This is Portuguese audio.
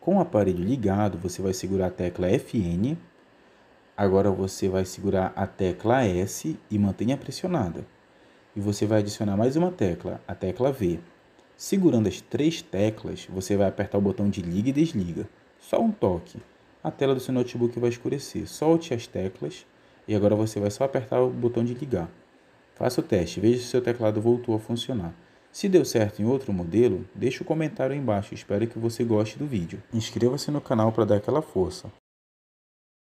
Com o aparelho ligado, você vai segurar a tecla FN. Agora você vai segurar a tecla S e mantenha pressionada. E você vai adicionar mais uma tecla, a tecla V. Segurando as três teclas, você vai apertar o botão de liga e desliga. Só um toque. A tela do seu notebook vai escurecer. Solte as teclas e agora você vai só apertar o botão de ligar. Faça o teste, veja se o seu teclado voltou a funcionar. Se deu certo em outro modelo, deixe o um comentário aí embaixo, espero que você goste do vídeo. Inscreva-se no canal para dar aquela força.